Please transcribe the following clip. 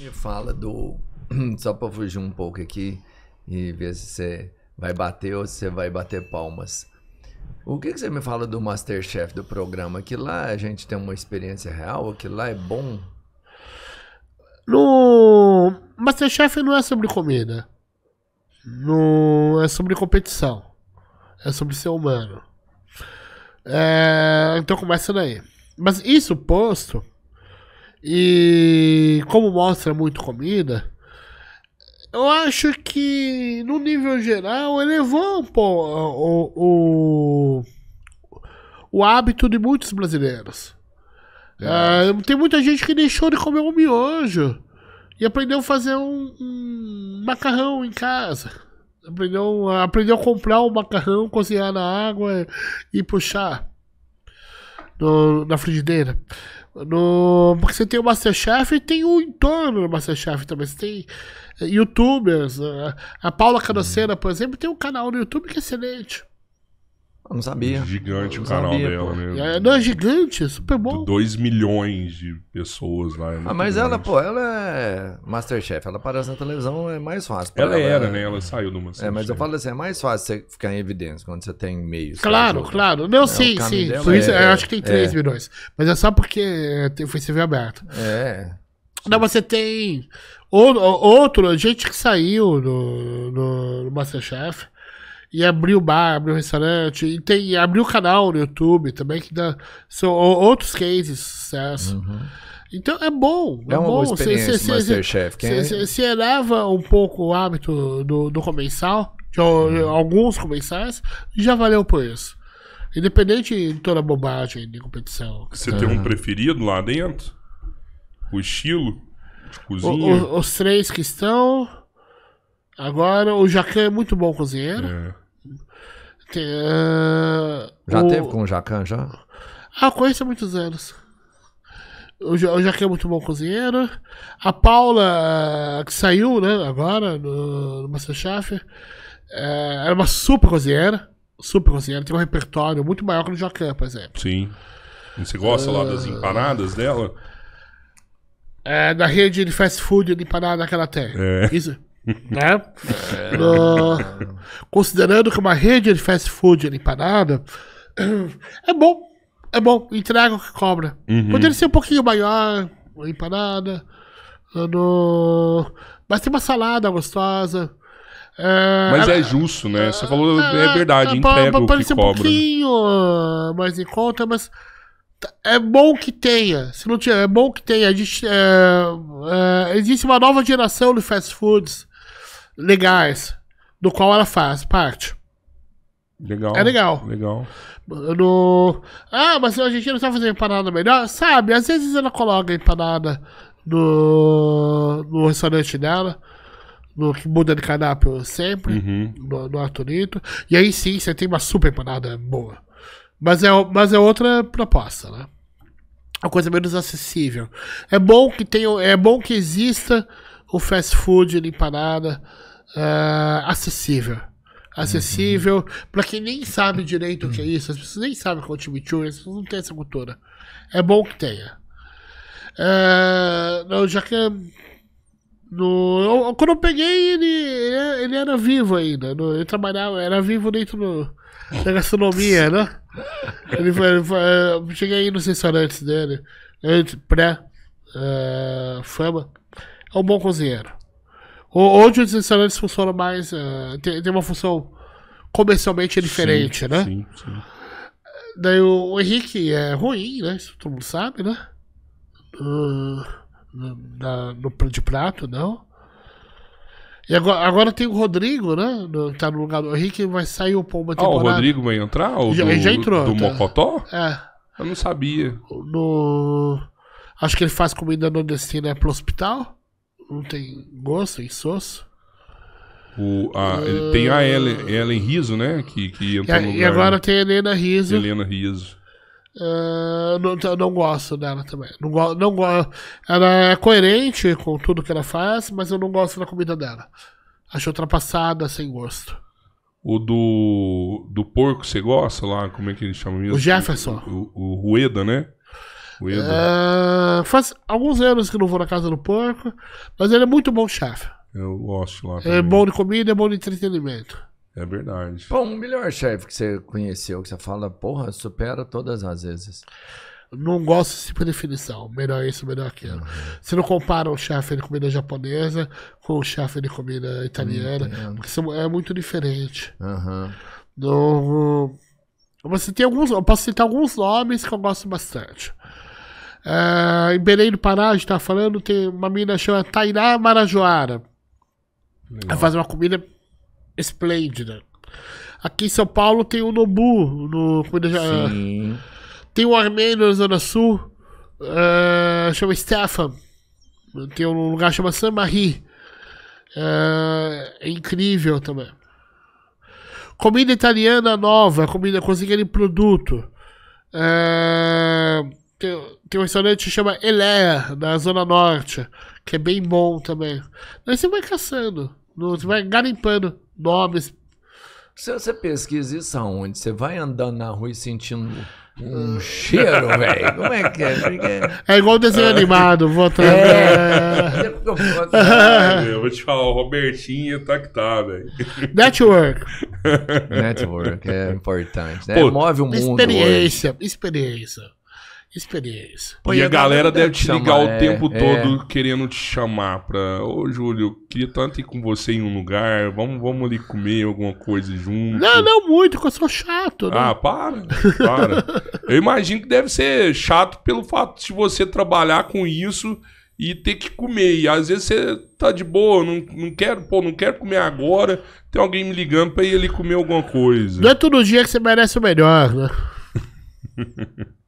Me fala do. Só para fugir um pouco aqui e ver se você vai bater ou se você vai bater palmas. O que, que você me fala do Masterchef do programa? Que lá a gente tem uma experiência real? Que lá é bom? No Masterchef não é sobre comida. No... É sobre competição. É sobre ser humano. É... Então começa daí. Mas isso posto, e como mostra muito comida, eu acho que no nível geral elevou um pouco o, o, o hábito de muitos brasileiros. É. Ah, tem muita gente que deixou de comer um miojo e aprendeu a fazer um, um macarrão em casa. Aprendeu, aprendeu a comprar um macarrão, cozinhar na água e, e puxar no, na frigideira. No, porque você tem o Masterchef e tem o entorno do Masterchef também. Você tem eh, youtubers. Eh, a Paula Canocena, por exemplo, tem um canal no YouTube que é excelente. Eu não sabia. Gigante não o canal sabia, dela, pô. né? É, não é gigante, é super bom. 2 milhões de pessoas lá. É ah, mas grande. ela, pô, ela é Masterchef. Ela aparece na televisão, é mais fácil. Ela, ela, era, né? Ela saiu do Masterchef. É, mas eu falo assim, é mais fácil você ficar em evidência quando você tem meios. Claro, claro. Não, é, sim, sim. Isso, é- eu acho que tem 3 é. milhões. Mas é só porque é, foi CV aberto. É. Não, você tem outro, gente que saiu do no, no Masterchef. E abriu bar, abriu restaurante, e, tem, e abriu canal no YouTube também, que dá, são outros cases de sucesso. Uhum. Então é bom. É, é uma bom. boa experiência cê, Masterchef. Você é eleva um pouco o hábito do, do comensal, de uhum. alguns comensais, já valeu por isso. Independente de toda a bobagem de competição. Você tem um uhum. preferido lá dentro? O estilo de cozinha? O, o, os três que estão. Agora, o Jacan é muito bom cozinheiro. É. Já o... teve com o Jacan já? Ah, eu conheço há muitos anos. O Jacan é muito bom cozinheiro. A Paula, que saiu, né, agora, no, no Masterchef, é, era uma super cozinheira. Super cozinheira, tem um repertório muito maior que o Jacan, por exemplo. Sim. E você gosta uh... lá das ah. empanadas dela? É, da rede de fast food de empanada que ela tem. É. Isso né? uh, considerando que uma rede de fast food de empanada é bom, é bom, entrega o que cobra. Uhum. Poderia ser um pouquinho maior, empanada, no... mas tem uma salada gostosa. É, mas é, é justo, né? Você falou, é, é verdade, é, entrega o que cobra. um pouquinho mais em conta, mas é bom que tenha. Se não tiver, é bom que tenha. Gente, é, é, existe uma nova geração de fast foods legais, do qual ela faz parte. Legal. É legal. Legal. No... Ah, mas a gente não sabe fazer empanada melhor? Sabe, às vezes ela coloca empanada no, no restaurante dela no que muda de cardápio sempre, uhum. no, no Arturito. E aí sim, você tem uma super empanada boa. Mas é, mas é outra proposta, né? Uma coisa menos acessível. É bom que tenha, é bom que exista o fast food empanada uh, ah, acessível. Acessível uhum. para quem nem sabe direito uhum. o que é isso, as pessoas nem sabem qual é o chimichurri, as pessoas não têm essa cultura. É bom que tenha. Uh, não, já que no, eu, quando eu peguei, ele, ele, ele era vivo ainda. No, ele trabalhava, era vivo dentro do, da gastronomia, né? Ele foi, ele foi, eu cheguei aí nos restaurantes dele, antes, pré-fama. Eh, uh, é um bom cozinheiro. Hoje os restaurantes funcionam mais. Uh, tem, tem, uma função comercialmente diferente, sim, né? Sim, sim. Daí o, o, Henrique é ruim, né? Isso todo mundo sabe, né? Uh, na, né, no, de prato, não. E agora, agora tem o Rodrigo, né? No, tá no lugar do Henrique, vai sair o Pomba temporada. Ah, o Rodrigo vai entrar? ou já, do, já entrou. Do tá. Mocotó? É. Eu não sabia. No... Acho que ele faz comida no destino é pro hospital. Não tem gosto, insosso. O, a, uh... Tem a Ellen, ah. Ellen Riso, né? Que, que entrou e, no lugar. E né? agora tem a Helena Riso. Helena Riso. Uh, não, não gosto dela também. Não go, não go, ela é coerente com tudo que ela faz, mas eu não gosto da comida dela. Acho ultrapassada, sem gosto. O do, do porco, você gosta lá? Como é que ele chama mesmo? O Jefferson. O, o, o Rueda, né? Rueda. Uh, faz alguns anos que não vou na casa do porco, mas ele é muito bom chefe. Eu gosto lá. É também. É bom de comida, é bom de entretenimento. É verdade. Bom, melhor chefe que você conheceu, que você fala, porra, supera todas as vezes. Não gosto tipo de por definição. Melhor isso, melhor aquilo. Uhum. Você não compara o chefe de comida japonesa com o chefe de comida italiana, porque é muito diferente. Uhum. No, você tem alguns, eu posso citar alguns nomes que eu gosto bastante. É, em Belém do Pará, a gente tá falando, tem uma mina chamada Tainá Marajoara. Legal. Ela faz uma comida esplêndida. Aqui em São Paulo tem o Nobu, no, é. tem o Armênio na Zona Sul, uh, chama Stefan, tem um lugar chama San Marie, uh, é incrível também. Comida italiana nova, comida conseguindo produto. Uh, tem, tem, um restaurante que chama Elea, na Zona Norte, que é bem bom também. Daí você vai caçando, você vai garimpando nobres. Se você pesquisa isso aonde? Você vai andando na rua e sentindo um é. cheiro, velho. Como é que é? Porque... É igual desenho é. animado, vou É. é. é eu vou te falar, o Robertinho tá que tá, velho. Network. Network é importante, né? Pô, Move o mundo. Experiência, hoje. experiência experiência. Pô, e, a, galera, deve te ligar chamar, o é, tempo é, todo querendo te chamar pra. Ô, Júlio, queria tanto ir com você em um lugar, vamos, vamos ali comer alguma coisa junto. Não, não muito, porque eu sou chato, né? Ah, para, para. eu imagino que deve ser chato pelo fato de você trabalhar com isso e ter que comer. E às vezes você tá de boa, não, não quero, pô, não quero comer agora. Tem alguém me ligando pra ir ali comer alguma coisa. Não é todo dia que você merece o melhor, né?